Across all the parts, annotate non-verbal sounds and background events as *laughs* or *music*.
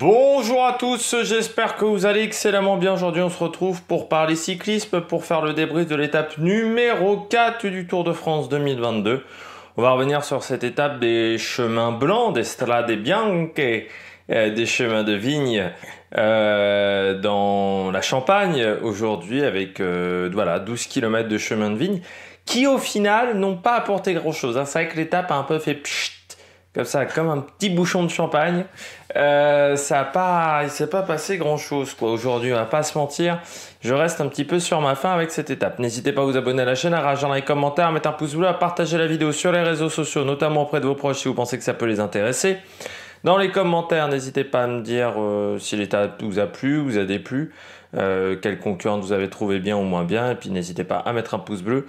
Bonjour à tous, j'espère que vous allez excellemment bien. Aujourd'hui, on se retrouve pour parler cyclisme, pour faire le débrief de l'étape numéro 4 du Tour de France 2022. On va revenir sur cette étape des chemins blancs, des strade bianche, euh, des chemins de vigne euh, dans la Champagne aujourd'hui avec euh, voilà, 12 km de chemins de vigne qui au final n'ont pas apporté grand chose. Hein. C'est vrai que l'étape a un peu fait pchit comme ça, comme un petit bouchon de champagne. Euh, ça a pas, il s'est pas passé grand chose quoi aujourd'hui. On va pas se mentir. Je reste un petit peu sur ma fin avec cette étape. N'hésitez pas à vous abonner à la chaîne, à rajouter dans les commentaires, à mettre un pouce bleu, à partager la vidéo sur les réseaux sociaux, notamment auprès de vos proches si vous pensez que ça peut les intéresser. Dans les commentaires, n'hésitez pas à me dire euh, si l'étape vous a plu, vous a déplu, quelle euh, quel vous avez trouvé bien ou moins bien, et puis n'hésitez pas à mettre un pouce bleu.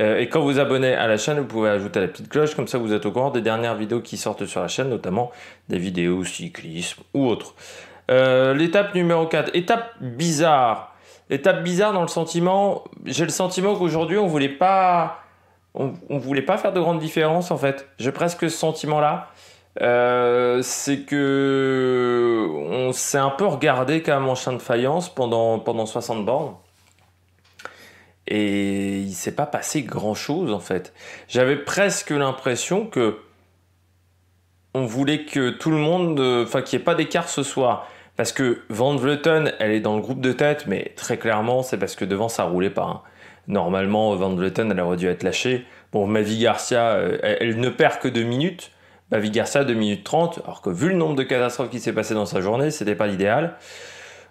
Euh, et quand vous vous abonnez à la chaîne, vous pouvez ajouter la petite cloche, comme ça vous êtes au courant des dernières vidéos qui sortent sur la chaîne, notamment des vidéos cyclisme ou autres. L'étape numéro 4, étape bizarre. Étape bizarre dans le sentiment, j'ai le sentiment qu'aujourd'hui on voulait pas on, ne voulait pas faire de grandes différence en fait. J'ai presque ce sentiment là. Euh, c'est que on s'est un peu regardé quand même en chien de faïence pendant, pendant 60 bornes. Et il s'est pas passé grand chose en fait. J'avais presque l'impression que on voulait que tout le monde, euh, enfin qu'il n'y ait pas d'écart ce soir. Parce que Van Vleuten, elle est dans le groupe de tête, mais très clairement, c'est parce que devant, ça roulait pas. Hein. Normalement, Van Vleuten, elle aurait dû être lâchée. Bon, Mavi Garcia, euh, elle ne perd que deux minutes. Mavi garcia 2 minutes 30, alors que vu le nombre de catastrophes qui s'est passé dans sa journée, c'était pas l'idéal.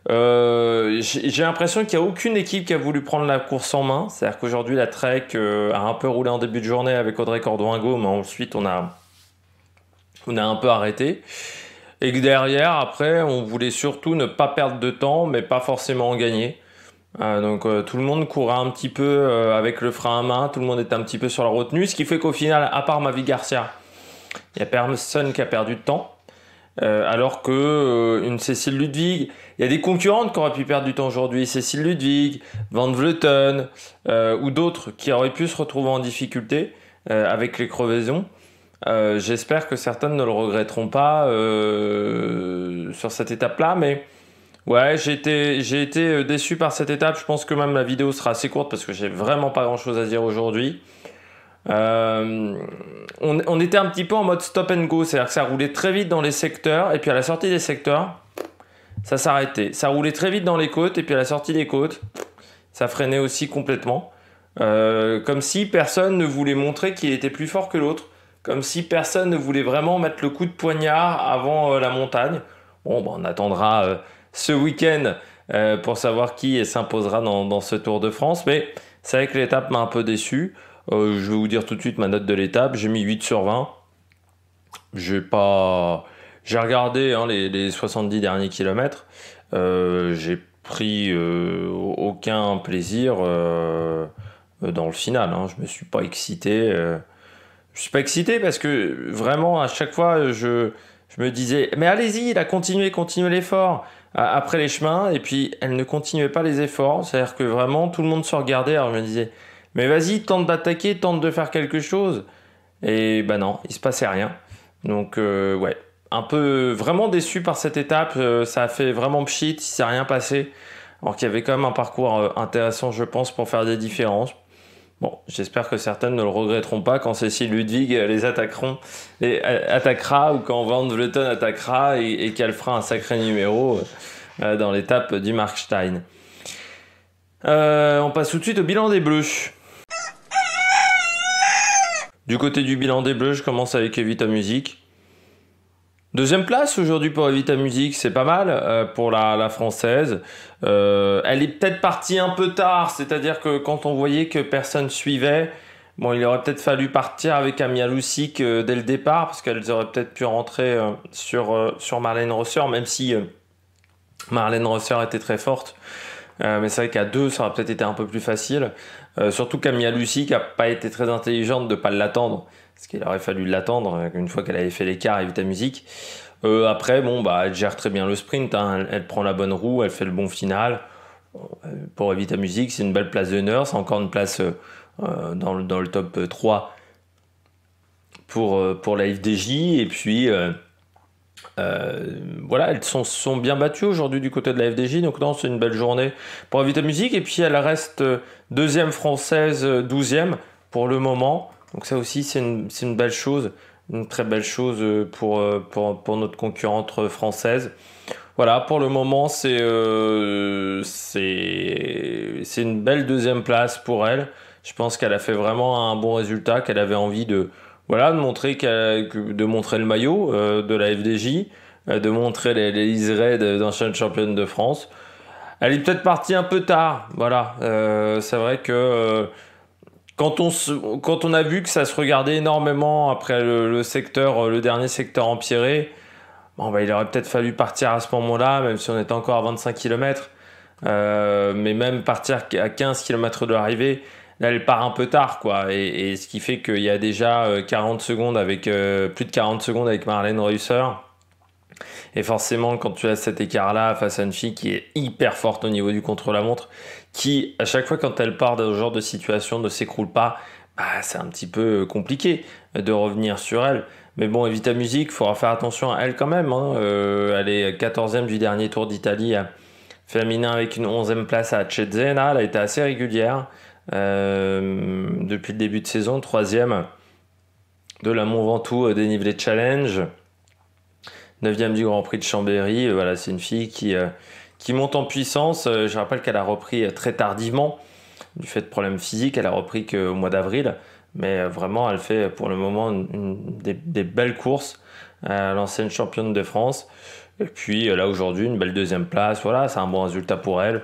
Euh, j'ai l'impression qu'il n'y a aucune équipe qui a voulu prendre la course en main. C'est-à-dire qu'aujourd'hui, la Trek euh, a un peu roulé en début de journée avec Audrey Cordoingo mais ensuite, on a, on a un peu arrêté. Et que derrière, après, on voulait surtout ne pas perdre de temps, mais pas forcément en gagner. Euh, donc tout le monde courait un petit peu avec le frein à main, tout le monde était un petit peu sur la retenue, ce qui fait qu'au final, à part Mavi Garcia, il n'y a personne qui a perdu de temps. Euh, alors que euh, Cécile Ludwig, il y a des concurrentes qui auraient pu perdre du temps aujourd'hui, Cécile Ludwig, Van Vleuten euh, ou d'autres qui auraient pu se retrouver en difficulté avec les crevaisons. J'espère que certaines ne le regretteront pas sur cette étape-là, mais ouais, j'ai été, été déçu par cette étape. Je pense que même la vidéo sera assez courte parce que j'ai vraiment pas grand-chose à dire aujourd'hui. Euh, on, était un petit peu en mode stop and go, c'est-à-dire que ça roulait très vite dans les secteurs, et puis à la sortie des secteurs, ça s'arrêtait. Ça roulait très vite dans les côtes, et puis à la sortie des côtes, ça freinait aussi complètement. Euh, comme si personne ne voulait montrer qu'il était plus fort que l'autre, comme si personne ne voulait vraiment mettre le coup de poignard avant euh, la montagne. Bon, bah, on attendra ce week-end pour savoir qui s'imposera dans, dans, ce Tour de France, mais c'est vrai que l'étape m'a un peu déçu. Euh, je vais vous dire tout de suite ma note de l'étape. J'ai mis 8 sur 20. J'ai pas. J'ai regardé hein, les, 70 derniers kilomètres. Euh, j'ai pris euh, aucun plaisir dans le final. Hein. Je me suis pas excité. Je suis pas excité parce que vraiment à chaque fois je, me disais mais allez-y, a continué continué l'effort après les chemins et puis elle ne continuait pas les efforts. C'est-à-dire que vraiment tout le monde se regardait. Alors je me disais mais vas-y, tente d'attaquer, tente de faire quelque chose. Et ben non, il se passait rien. Donc euh, ouais, un peu vraiment déçu par cette étape. Euh, ça a fait vraiment pchit, il s'est rien passé. Alors qu'il y avait quand même un parcours euh, intéressant, je pense, pour faire des différences. Bon, j'espère que certaines ne le regretteront pas quand Cécile Ludwig les attaqueront, attaquera ou quand Van Vleuten attaquera et, qu'elle fera un sacré numéro dans l'étape du Markstein. on passe tout de suite au bilan des Bleus. Du côté du bilan des Bleus, je commence avec Evita Music. Deuxième place aujourd'hui pour Evita Music, c'est pas mal euh, pour la, française. Euh, elle est peut-être partie un peu tard, c'est-à-dire que quand on voyait que personne suivait, bon, il aurait peut-être fallu partir avec Amia euh, dès le départ, parce qu'elles auraient peut-être pu rentrer sur, sur Marlène Rosser, même si Marlène Rosser était très forte. Euh, mais c'est vrai qu'à deux, ça aurait peut-être été un peu plus facile. Euh, surtout Camilla Lucie, qui n'a pas été très intelligente de ne pas l'attendre. Parce qu'il aurait fallu l'attendre euh, une fois qu'elle avait fait l'écart et ta musique. après, bon, bah, elle gère très bien le sprint. Hein. Elle, prend la bonne roue, elle fait le bon final. Pour Evita Music, c'est une belle place d'honneur. C'est encore une place dans le, dans, le, top 3 pour, pour la FDJ. Et puis, euh, voilà, elles sont, sont bien battues aujourd'hui du côté de la FDJ, donc non, c'est une belle journée pour Vita Musique. Et puis elle reste euh, deuxième française, euh, douzième pour le moment. Donc ça aussi, c'est une, belle chose, une très belle chose pour, notre concurrente française. Voilà, pour le moment, c'est une belle deuxième place pour elle. Je pense qu'elle a fait vraiment un bon résultat, qu'elle avait envie de, voilà, de montrer, de montrer le maillot euh, de la FDJ, euh, de montrer les, liserés d'Ancienne championne de France. Elle est peut-être partie un peu tard, voilà. Euh, c'est vrai que quand, on a vu que ça se regardait énormément après le, secteur, le dernier secteur empiré, bah, il aurait peut-être fallu partir à ce moment-là, même si on était encore à 25 km. mais même partir à 15 km de l'arrivée, Là, elle part un peu tard, quoi. Et, ce qui fait qu'il y a déjà 40 euh, secondes avec, euh, plus de 40 secondes avec Marlène Reusser. Et forcément, quand tu as cet écart-là face à une fille qui est hyper forte au niveau du contre-la-montre, qui, à chaque fois quand elle part dans ce genre de situation, ne s'écroule pas, bah, c'est un petit peu compliqué de revenir sur elle. Mais bon, Evita Music, il faudra faire attention à elle quand même. Hein. Euh, elle est 14e du dernier tour d'Italie féminin avec une 11e place à Cezena. Elle a été assez régulière. Euh, depuis le début de saison, troisième de la Mont Ventoux euh, dénivelé challenge, neuvième du Grand Prix de Chambéry. Euh, voilà, c'est une fille qui qui monte en puissance. Je rappelle qu'elle a repris très tardivement du fait de problèmes physiques. Elle a repris qu'au mois d'avril. Mais vraiment, elle fait pour le moment des, belles courses. L'ancienne championne de France. Et puis là aujourd'hui, une belle deuxième place. Voilà, c'est un bon résultat pour elle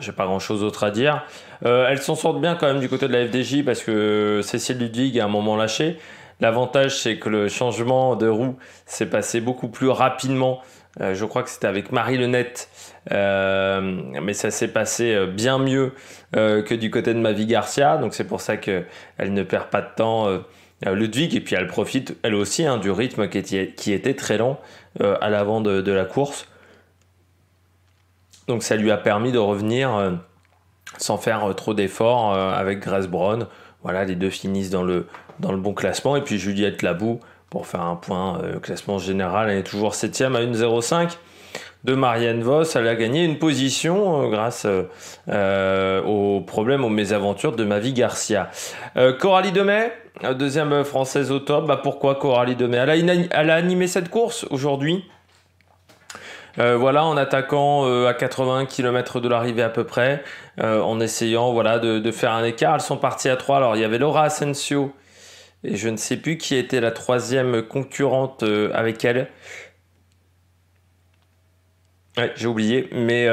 j'ai pas grand chose d'autre à dire. Euh, elles s'en sortent bien quand même du côté de la FDJ parce que Cécile Ludwig a un moment lâché. L'avantage, c'est que le changement de roue s'est passé beaucoup plus rapidement. Euh, je crois que c'était avec Marie Lenette, euh, mais ça s'est passé bien mieux que du côté de Mavi Garcia. Donc c'est pour ça qu'elle ne perd pas de temps. Ludwig, et puis elle profite elle aussi hein, du rythme qui était, très lent à l'avant de, la course. Donc ça lui a permis de revenir euh, sans faire euh, trop d'efforts euh, avec Grace Brown. Voilà, les deux finissent dans le, bon classement. Et puis Juliette Labou, pour faire un point classement général, elle est toujours 7 à 1,05 de Marianne Voss. Elle a gagné une position grâce aux problèmes, aux mésaventures de Mavi Garcia. Coralie Demet, deuxième française au top. Bah, pourquoi Coralie Demet elle elle a animé cette course aujourd'hui. Euh, voilà, en attaquant euh, à 80 km de l'arrivée à peu près, euh, en essayant voilà de, de, faire un écart. Elles sont parties à 3. Alors il y avait Laura Asensio et je ne sais plus qui était la troisième concurrente avec elle. Ouais, j'ai oublié, mais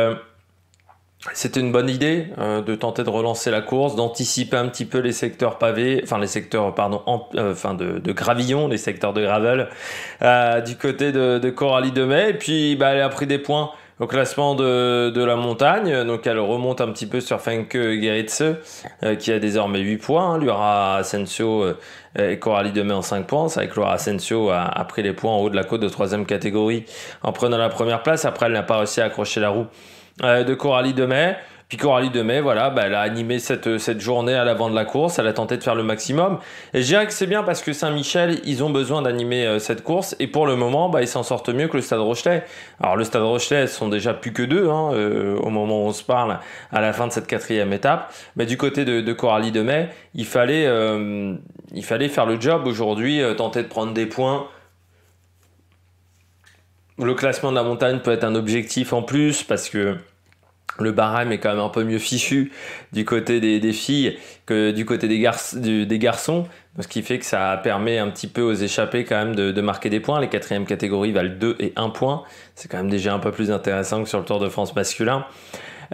c'était une bonne idée euh, de tenter de relancer la course, d'anticiper un petit peu les secteurs pavés, enfin les secteurs pardon, euh, enfin de, de, gravillon, les secteurs de gravel euh, du côté de, de Coralie Demey. Et puis bah, elle a pris des points au classement de, la montagne, donc elle remonte un petit peu sur Fenke Geritze qui a désormais 8 points. Hein, Laura Asensio et Coralie Demey en 5 points. C'est vrai que Laura Asensio a, a pris les points en haut de la côte de troisième catégorie en prenant la première place. Après elle n'a pas réussi à accrocher la roue euh, de Coralie Mai Puis Coralie Mai voilà, bah, elle a animé cette, journée à l'avant de la course, elle a tenté de faire le maximum. Et je dirais que c'est bien parce que Saint-Michel, ils ont besoin d'animer euh, cette course. Et pour le moment, bah, ils s'en sortent mieux que le Stade Rochelet. Alors le Stade Rochelet, ils sont déjà plus que deux hein, euh, au moment où on se parle à la fin de cette quatrième étape. Mais du côté de, Coralie Demey, il il fallait faire le job aujourd'hui, tenter de prendre des points. Le classement de la montagne peut être un objectif en plus parce que le barème est quand même un peu mieux fichu du côté des, filles que du côté des, garçons, ce qui fait que ça permet un petit peu aux échappés quand même de, marquer des points. Les quatrièmes catégories valent 2 et 1 point, c'est quand même déjà un peu plus intéressant que sur le Tour de France masculin.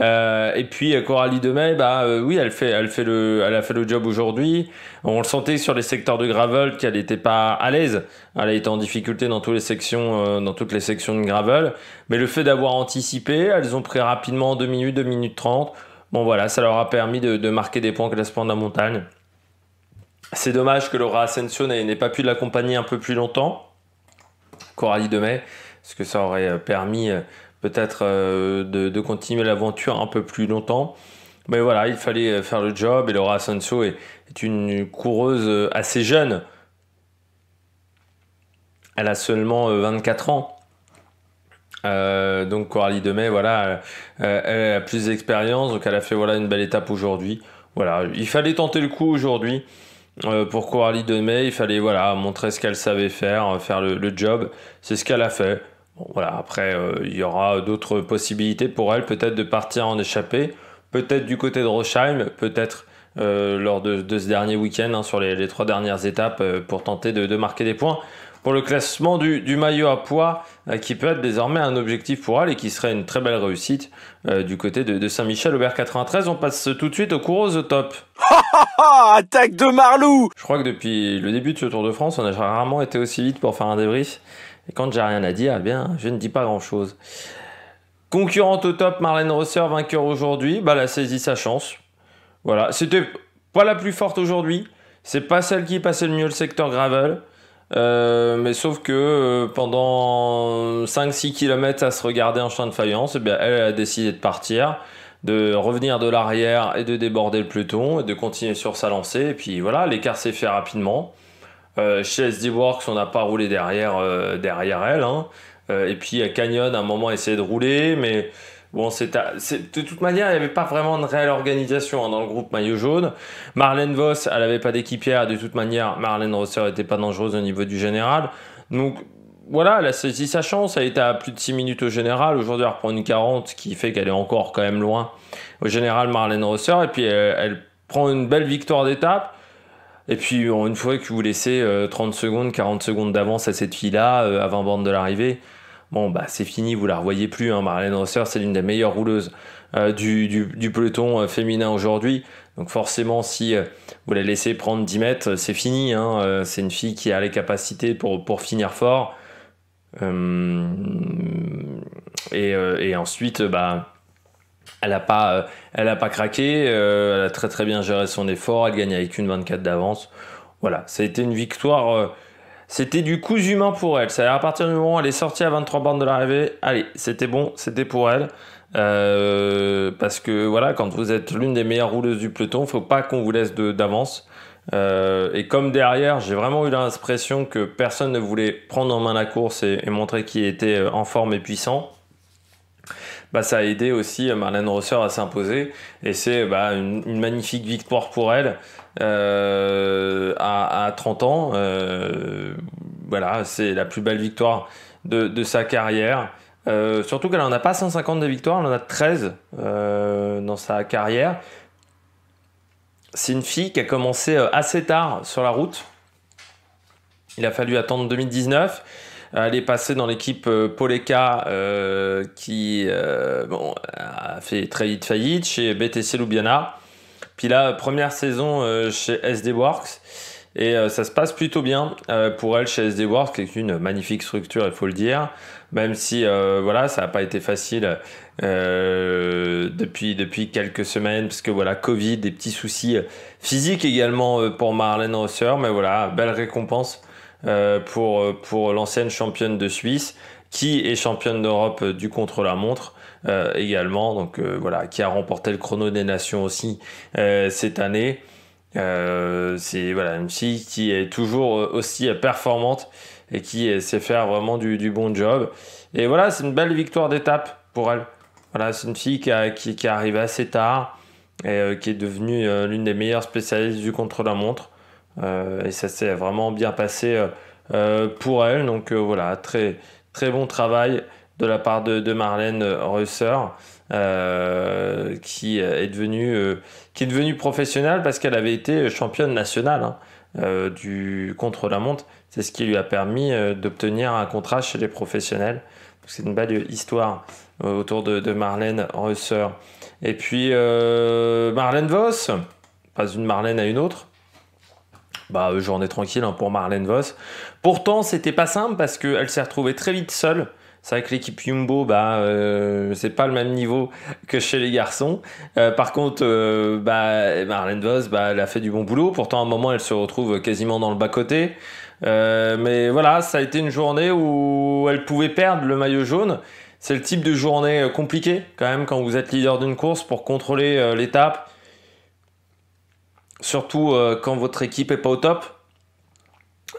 Euh, et puis euh, Coralie Demey, bah euh, oui, elle fait, elle fait le, elle a fait le job aujourd'hui. On le sentait sur les secteurs de gravel qu'elle n'était pas à l'aise. Elle a été en difficulté dans toutes les sections, dans toutes les sections de gravel. Mais le fait d'avoir anticipé, elles ont pris rapidement 2 minutes, 2 minutes 30. Bon voilà, ça leur a permis de, marquer des points que classement de la montagne. C'est dommage que Laura Ascension n'ait pas pu l'accompagner un peu plus longtemps. Coralie Demey, parce que ça aurait permis peut-être euh, de, continuer l'aventure un peu plus longtemps. Mais voilà, il fallait euh, faire le job et Laura Sanso est, une coureuse euh, assez jeune. Elle a seulement 24 ans. donc Coralie Demey, voilà, elle a plus d'expérience, donc elle a fait voilà une belle étape aujourd'hui. Voilà, il fallait tenter le coup aujourd'hui pour Coralie Demey. Il fallait voilà montrer ce qu'elle savait faire, faire le job. C'est ce qu'elle a fait. Bon, voilà, après, euh, il y aura d'autres possibilités pour elle, peut-être de partir en échappée, peut-être du côté de Rosheim, peut-être euh, lors de, ce dernier week-end, hein, sur les, trois dernières étapes, euh, pour tenter de, marquer des points. Pour le classement du, maillot à poids, qui peut être désormais un objectif pour elle et qui serait une très belle réussite du côté de, Saint-Michel, Aubert 93, on passe tout de suite au cours au top. *laughs* Attaque de Marlou Je crois que depuis le début de ce Tour de France, on a rarement été aussi vite pour faire un débrief. Et quand j'ai rien à dire, eh bien, je ne dis pas grand-chose. Concurrente au top, Marlène Rosser, vainqueur aujourd'hui, bah, elle a saisi sa chance. Voilà, c'était pas la plus forte aujourd'hui. C'est pas celle qui passait le mieux le secteur gravel. Euh, mais sauf que euh, pendant 5-6 km à se regarder en champ de faïence, eh bien, elle a décidé de partir, de revenir de l'arrière et de déborder le peloton et de continuer sur sa lancée. Et puis voilà, l'écart s'est fait rapidement. Euh, chez SD-Works, on n'a pas roulé derrière, euh, derrière elle. Hein. Euh, et puis à Canyon, à un moment, essayait de rouler, mais Bon, c'est de toute manière, il n'y avait pas vraiment de réelle organisation hein, dans le groupe maillot jaune. Marlène Voss, elle n'avait pas d'équipière. De toute manière, Marlène Rosser n'était pas dangereuse au niveau du général. Donc voilà, elle a saisi sa chance. Elle était à plus de 6 minutes au général. Aujourd'hui, elle reprend une 40, ce qui fait qu'elle est encore quand même loin au général Marlène Rosser. Et puis, elle prend une belle victoire d'étape. Et puis, euh, une fois que vous laissez 30 euh, secondes, 40 secondes d'avance à cette fille-là, euh, avant bande de l'arrivée, bon, bah, c'est fini, vous la revoyez plus. Hein. Marlène Rosser, c'est l'une des meilleures rouleuses du, peloton féminin aujourd'hui. Donc, forcément, si vous la laissez prendre 10 mètres, c'est fini. Hein. c'est une fille qui a les capacités pour, pour finir fort. Et, et, ensuite, bah elle n'a pas, euh, elle a pas craqué, euh, elle a très très bien géré son effort, elle gagne avec une 24 d'avance. Voilà, ça a été une victoire. Euh, c'était du coup humain pour elle. C'est à partir du moment où elle est sortie à 23 bornes de l'arrivée, allez, c'était bon, c'était pour elle. parce que voilà, quand vous êtes l'une des meilleures rouleuses du peloton, faut pas qu'on vous laisse d'avance. et comme derrière, j'ai vraiment eu l'impression que personne ne voulait prendre en main la course et, montrer qu'il était en forme et puissant bah, ça a aidé aussi euh, Marlène Rosser à s'imposer. Et c'est bah, une, magnifique victoire pour elle euh, à, 30 ans. Euh, voilà, c'est la plus belle victoire de, sa carrière. surtout qu'elle n'en a pas 150 de victoires, elle en a 13 dans sa carrière. C'est une fille qui a commencé assez tard sur la route. Il a fallu attendre 2019. Elle est passée dans l'équipe euh, Poleka euh, qui euh, a fait très vite faillite chez BTC Ljubljana. Puis là, première saison chez SD Works. Et ça se passe plutôt bien pour elle chez SD Works, qui est une magnifique structure, il faut le dire. Même si voilà, ça n'a pas été facile depuis, depuis quelques semaines, parce que voilà, Covid, des petits soucis physiques également pour Marlène Rosser, mais voilà, belle récompense euh, pour, pour l'ancienne championne de Suisse qui est championne d'Europe euh, du contre-la-montre euh, également, donc voilà, qui a remporté le chrono des nations aussi cette année. c'est voilà une fille qui est toujours aussi performante et qui sait faire vraiment du, du bon job. Et voilà, c'est une belle victoire d'étape pour elle. Voilà, c'est une fille qui, qui, qui est arrivée assez tard et qui est devenue l'une des meilleures spécialistes du contre-la-montre. Euh, et ça s'est vraiment bien passé euh, euh, pour elle. Donc voilà, très, très bon travail de la part de, Marlène Reusser. qui est devenue qui est devenue professionnelle parce qu'elle avait été championne nationale hein, du contre la montre. C'est ce qui lui a permis d'obtenir un contrat chez les professionnels. C'est une belle histoire autour de, de Marlène Reusser. Et puis Marlène Voss, pas une Marlène à une autre bah, euh, journée tranquille hein, pour Marlène Voss. Pourtant, c'était pas simple parce qu'elle s'est retrouvée très vite seule. C'est vrai que l'équipe Jumbo, bah, euh, c'est pas le même niveau que chez les garçons. Euh, par contre, bah, Marlène Voss, bah, elle a fait du bon boulot. Pourtant, à un moment, elle se retrouve quasiment dans le bas-côté. mais voilà, ça a été une journée où elle pouvait perdre le maillot jaune. C'est le type de journée compliquée, quand même, quand vous êtes leader d'une course pour contrôler l'étape surtout euh, quand votre équipe est pas au top.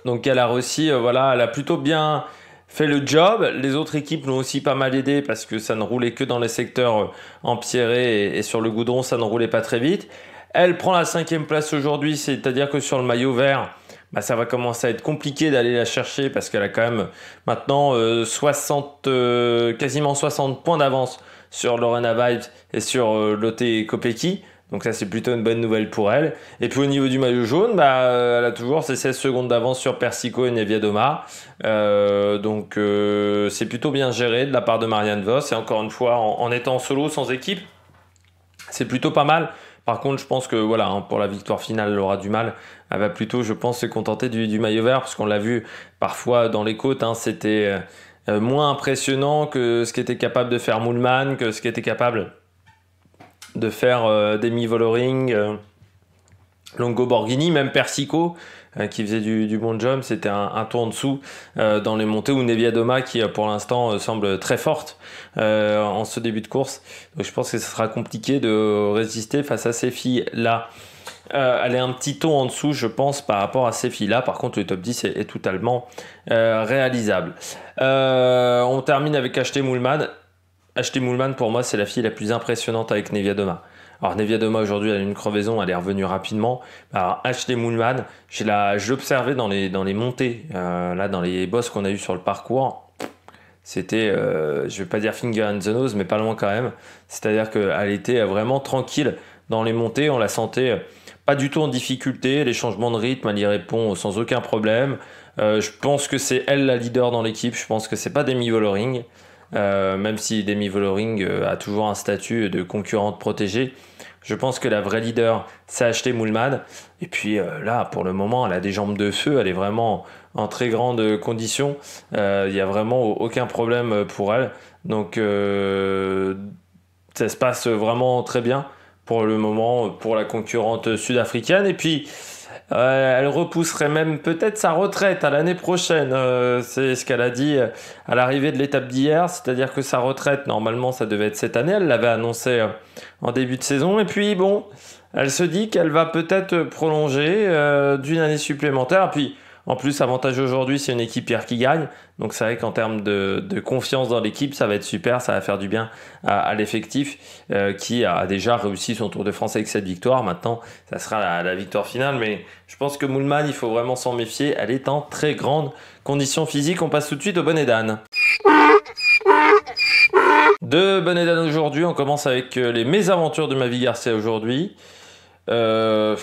Donc elle a réussi, euh, voilà, elle a plutôt bien fait le job. Les autres équipes l'ont aussi pas mal aidé parce que ça ne roulait que dans les secteurs euh, empierrés et, sur le goudron, ça ne roulait pas très vite. Elle prend la cinquième place aujourd'hui, c'est-à-dire que sur le maillot vert, bah, ça va commencer à être compliqué d'aller la chercher parce qu'elle a quand même maintenant quasiment 60 points d'avance sur Lorena Vibes et sur Lotte Kopecky. Donc ça, c'est plutôt une bonne nouvelle pour elle. Et puis au niveau du maillot jaune, bah, euh, elle a toujours ses 16 secondes d'avance sur Persico et Neviadoma. Euh, donc euh, c'est plutôt bien géré de la part de Marianne Voss. Et encore une fois, en, étant solo, sans équipe, c'est plutôt pas mal. Par contre, je pense que voilà, hein, pour la victoire finale, elle aura du mal. Elle va plutôt, je pense, se contenter du, du maillot vert, parce qu'on l'a vu parfois dans les côtes, hein, c'était moins impressionnant que ce qu'était capable de faire Moulman, que ce qu'était capable de faire euh, Demi voloring euh, Longo Borghini, même Persico euh, qui faisait du, bon jump, c'était un, tour en dessous dans les montées où Nevia qui pour l'instant semble très forte en ce début de course. Donc je pense que ce sera compliqué de résister face à ces filles là. elle est un petit ton en dessous, je pense, par rapport à ces filles-là. Par contre, le top 10 est, totalement réalisable. on termine avec HT Moulman. Ashley Moulman, pour moi, c'est la fille la plus impressionnante avec Nevia Doma. Alors, Nevia Doma, aujourd'hui, elle a une crevaison, elle est revenue rapidement. Alors, Ashley Moulman, je l'observais dans les, dans les montées, euh, là, dans les bosses qu'on a eu sur le parcours. C'était, je euh, je vais pas dire finger and the nose, mais pas loin quand même. C'est-à-dire qu'elle était vraiment tranquille dans les montées, on la sentait euh, pas du tout en difficulté, les changements de rythme, elle y répond sans aucun problème. je pense que c'est elle la leader dans l'équipe, je pense que c'est pas Demi Voloring. Euh, même si Demi Vollering euh, a toujours un statut de concurrente protégée, je pense que la vraie leader, c'est acheter Moulmad. Et puis euh, là, pour le moment, elle a des jambes de feu, elle est vraiment en très grande condition. Il n'y a vraiment aucun problème pour elle. Donc ça se passe vraiment très bien pour le moment pour la concurrente sud-africaine. Et puis elle repousserait même peut-être sa retraite à l'année prochaine. Euh, c'est ce qu'elle a dit euh, à l'arrivée de l'étape d'hier, c'est-à-dire que sa retraite, normalement, ça devait être cette année. Elle l'avait annoncé euh, en début de saison. Et puis, bon, elle se dit qu'elle va peut-être prolonger d'une année supplémentaire. Puis, en plus, avantage aujourd'hui, c'est une équipe hier qui gagne. Donc c'est vrai qu'en termes de, confiance dans l'équipe, ça va être super, ça va faire du bien à, l'effectif euh, qui a déjà réussi son Tour de France avec cette victoire. Maintenant, ça sera la, victoire finale. Mais je pense que Moulman, il faut vraiment s'en méfier. Elle est en très grande condition physique. On passe tout de suite au bonnet d'âne. De bonnet aujourd'hui, on commence avec euh, les mésaventures de ma vie Garcia aujourd'hui. Euh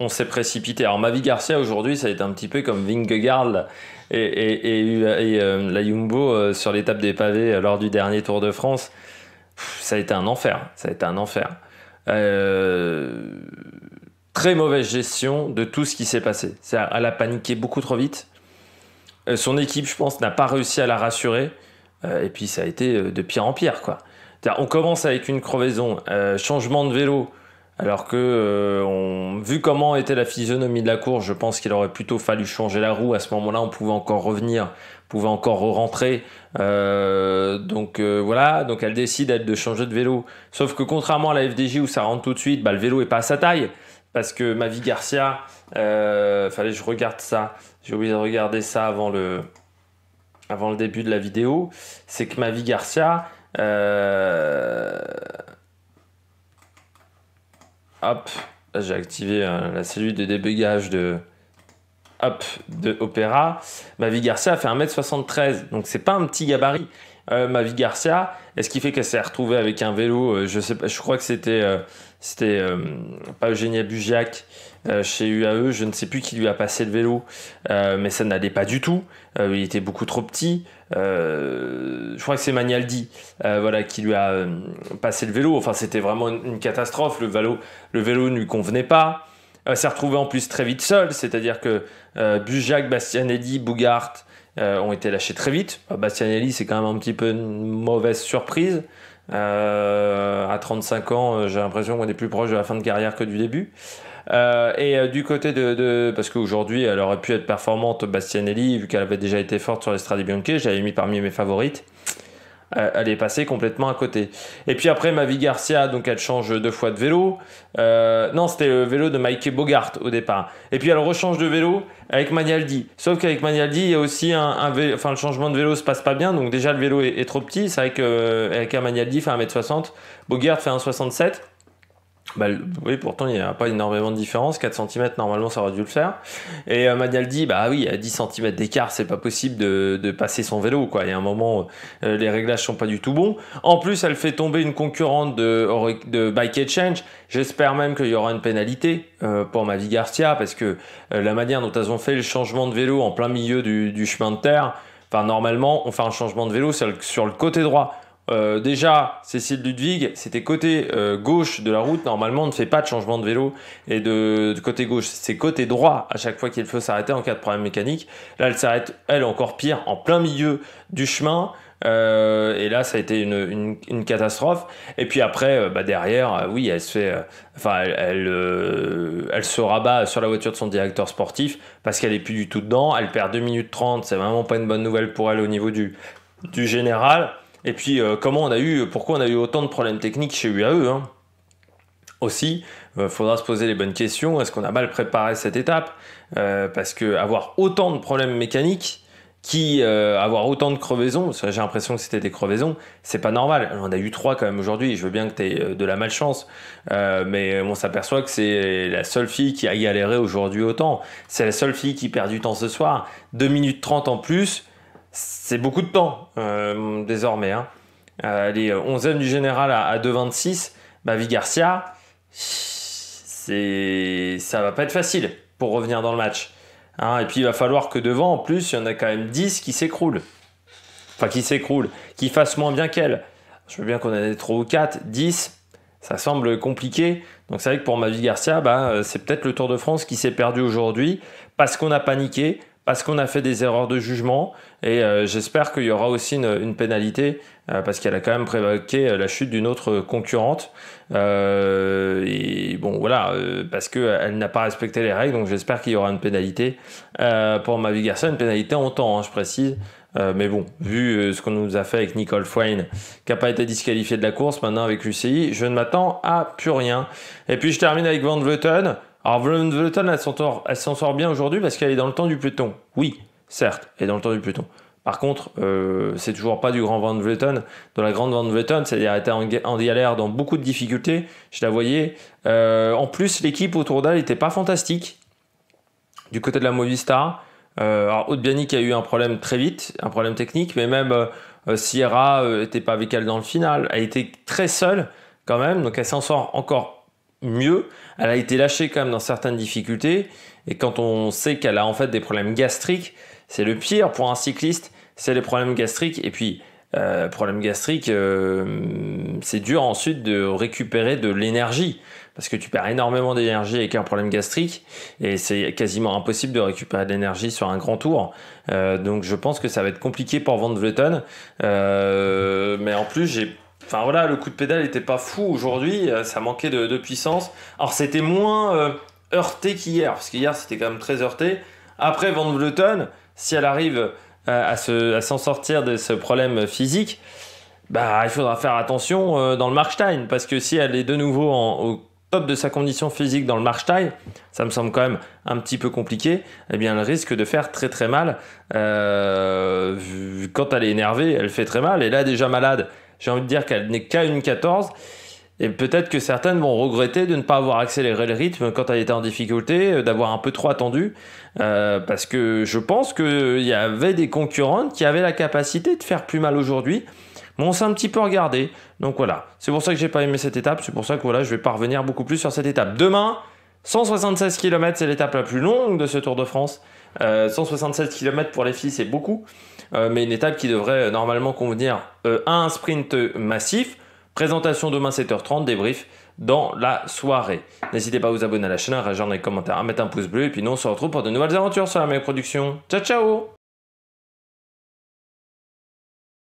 on s'est précipité. Alors Mavi Garcia aujourd'hui, ça a été un petit peu comme Vingegaard et, et, euh, la Jumbo euh, sur l'étape des pavés euh, lors du dernier Tour de France. ça a été un enfer. Ça a été un enfer. très mauvaise gestion de tout ce qui s'est passé. elle a paniqué beaucoup trop vite. son équipe, je pense, n'a pas réussi à la rassurer. et puis ça a été de pire en pire, quoi. On commence avec une crevaison, changement de vélo alors que, euh, vu comment était la physionomie de la course, je pense qu'il aurait plutôt fallu changer la roue. À ce moment-là, on pouvait encore revenir, on pouvait encore rentrer. Euh, donc euh, voilà, donc elle décide de changer de vélo. Sauf que contrairement à la FDJ où ça rentre tout de suite, bah, le vélo n'est pas à sa taille parce que Mavi Garcia, fallait que je regarde ça. J'ai oublié de regarder ça avant le début de la vidéo. C'est que Mavi Garcia. Hop, j'ai activé euh, la cellule de débugage de, hop, de Opéra. Mavi Garcia fait 1m73, donc c'est pas un petit gabarit. Euh, vie Garcia, est-ce qui fait qu'elle s'est retrouvée avec un vélo euh, Je sais pas, je crois que c'était, euh, pas Eugénie Bugiac euh, chez UAE, je ne sais plus qui lui a passé le vélo, euh, mais ça n'allait pas du tout. Euh, il était beaucoup trop petit. je crois que c'est Magnaldi voilà, qui lui a passé le vélo. Enfin, c'était vraiment une, catastrophe. Le vélo, le vélo ne lui convenait pas. s'est retrouvé en plus très vite seul, c'est-à-dire que Bujac, Bastianelli, Bougart ont été lâchés très vite. Bastianelli, c'est quand même un petit peu une mauvaise surprise. à 35 ans, j'ai l'impression qu'on est plus proche de la fin de carrière que du début. Euh, et euh, du côté de, parce qu'aujourd'hui elle aurait pu être performante Bastianelli vu qu'elle avait déjà été forte sur l'Estrade Bianche, j'avais mis parmi mes favorites. Euh, elle est passée complètement à côté. Et puis après, Mavi Garcia, donc elle change deux fois de vélo. non, c'était le vélo de Mikey Bogart au départ. Et puis elle rechange de vélo avec Magnaldi. Sauf qu'avec Magnaldi, il y a aussi un, enfin, le changement de vélo se passe pas bien. Donc déjà, le vélo est, trop petit. C'est vrai qu'avec Magnaldi fait 1m60, Bogart fait 1m67, bah, oui, pourtant, il n'y a pas énormément de différence. 4 cm, normalement, ça aurait dû le faire. Et euh, dit, bah oui, à 10 cm d'écart, c'est pas possible de, passer son vélo, quoi. Il y a un moment, euh, les réglages sont pas du tout bons. En plus, elle fait tomber une concurrente de, de Bike Exchange. J'espère même qu'il y aura une pénalité euh, pour Mavi Garcia, parce que euh, la manière dont elles ont fait le changement de vélo en plein milieu du, chemin de terre, enfin, normalement, on fait un changement de vélo sur le côté droit. Euh, déjà, Cécile Ludwig, c'était côté euh, gauche de la route. Normalement, on ne fait pas de changement de vélo et de, côté gauche. C'est côté droit à chaque fois qu'il faut s'arrêter en cas de problème mécanique. Là, elle s'arrête, elle, encore pire, en plein milieu du chemin. Euh, et là, ça a été une, catastrophe. Et puis après, bah, derrière, oui, elle se fait, enfin, elle, se rabat sur la voiture de son directeur sportif parce qu'elle n'est plus du tout dedans. Elle perd 2 minutes 30. C'est vraiment pas une bonne nouvelle pour elle au niveau du général. Et puis, euh, comment on a eu, pourquoi on a eu autant de problèmes techniques chez UAE hein. Aussi, il euh, faudra se poser les bonnes questions. Est-ce qu'on a mal préparé cette étape euh, Parce que avoir autant de problèmes mécaniques, qui avoir autant de crevaisons, j'ai l'impression que c'était des crevaisons, c'est pas normal. On a eu trois quand même aujourd'hui. Je veux bien que tu aies de la malchance, mais on s'aperçoit que c'est la seule fille qui a galéré aujourd'hui autant. C'est la seule fille qui perd du temps ce soir. 2 minutes 30 en plus c'est beaucoup de temps euh, désormais. Hein. Euh, les 11e euh, du général à, 2,26, Ma vie Garcia, ça va pas être facile pour revenir dans le match. Hein. Et puis il va falloir que devant, en plus, il y en a quand même 10 qui s'écroulent. Enfin, qui s'écroulent, qui fassent moins bien qu'elle. Je veux bien qu'on en ait trop ou 4, 10, ça semble compliqué. Donc c'est vrai que pour Mavi Garcia, bah, c'est peut-être le Tour de France qui s'est perdu aujourd'hui parce qu'on a paniqué, parce qu'on a fait des erreurs de jugement et euh, j'espère qu'il y aura aussi une, pénalité euh, parce qu'elle a quand même prévoqué euh, la chute d'une autre concurrente et bon voilà parce qu'elle n'a pas respecté les règles donc j'espère qu'il y aura une pénalité pour Mavi Garçon, une pénalité en temps hein, je précise mais bon, vu ce qu'on nous a fait avec Nicole Fwayne, qui n'a pas été disqualifiée de la course, maintenant avec l'UCI, je ne m'attends à plus rien. Et puis je termine avec Van Vleuten. Alors Vleton, elle s'en sort, bien aujourd'hui parce qu'elle est dans le temps du peloton. Oui, certes, elle est dans le temps du peloton. Par contre, euh, c'est toujours pas du grand Van Vleuten, de la grande Van Vleuten, c'est-à-dire elle était en, galère, dans beaucoup de difficultés, je la voyais. Euh, en plus, l'équipe autour d'elle n'était pas fantastique du côté de la Movistar. Euh, alors, haute a eu un problème très vite, un problème technique, mais même Sierra n'était pas avec elle dans le final. Elle était très seule quand même, donc elle s'en sort encore mieux. Elle a été lâchée quand même dans certaines difficultés. Et quand on sait qu'elle a en fait des problèmes gastriques, c'est le pire pour un cycliste, c'est les problèmes gastriques. Et puis, euh, problème gastrique, euh, c'est dur ensuite de récupérer de l'énergie. Parce que tu perds énormément d'énergie avec un problème gastrique et c'est quasiment impossible de récupérer de l'énergie sur un grand tour. Euh, donc je pense que ça va être compliqué pour Van Vleuten. mais en plus, j'ai Enfin voilà, le coup de pédale n'était pas fou aujourd'hui, euh, ça manquait de, puissance. Alors c'était moins euh, heurté qu'hier, parce qu'hier c'était quand même très heurté. Après Van Vleuten, si elle arrive euh, à, s'en sortir de ce problème physique, bah, il faudra faire attention dans le Markstein, parce que si elle est de nouveau au top de sa condition physique dans le Markstein, ça me semble quand même un petit peu compliqué, eh bien elle risque de faire très très mal. quand elle est énervée, elle fait très mal, et là déjà malade, j'ai envie de dire qu'elle n'est qu'à une 14. Et peut-être que certaines vont regretter de ne pas avoir accéléré le rythme quand elle était en difficulté, euh, d'avoir un peu trop attendu, euh, parce que je pense qu'il euh, y avait des concurrentes qui avaient la capacité de faire plus mal aujourd'hui, mais on s'est un petit peu regardé. Donc voilà, c'est pour ça que j'ai pas aimé cette étape, c'est pour ça que voilà, je vais pas revenir beaucoup plus sur cette étape. Demain, 176 km, c'est l'étape la plus longue de ce Tour de France. Euh, 167 km pour les filles, c'est beaucoup, euh, mais une étape qui devrait euh, normalement convenir euh, à un sprint massif. Présentation demain 7h30, débrief dans la soirée. N'hésitez pas à vous abonner à la chaîne, à réagir dans les commentaires, à mettre un pouce bleu, et puis nous on se retrouve pour de nouvelles aventures sur la même production. Ciao ciao